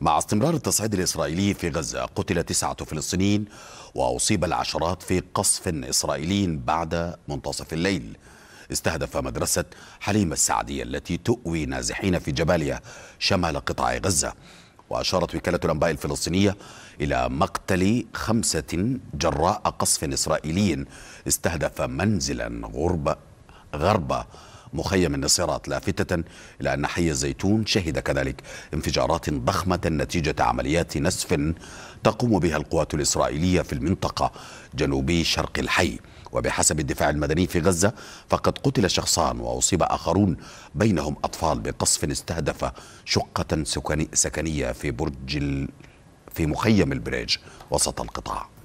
مع استمرار التصعيد الإسرائيلي في غزة قتل تسعة فلسطينيين وأصيب العشرات في قصف إسرائيلي بعد منتصف الليل استهدف مدرسة حليمة السعدية التي تؤوي نازحين في جباليا شمال قطاع غزة وأشارت وكالة الأنباء الفلسطينية إلى مقتل خمسة جراء قصف إسرائيلي استهدف منزلا غرب غرب مخيم النصيرات لافتة إلى أن حي الزيتون شهد كذلك انفجارات ضخمة نتيجة عمليات نسف تقوم بها القوات الإسرائيلية في المنطقة جنوبي شرق الحي وبحسب الدفاع المدني في غزة فقد قتل شخصان وأصيب آخرون بينهم أطفال بقصف استهدف شقة سكنية في برج في مخيم البريج وسط القطاع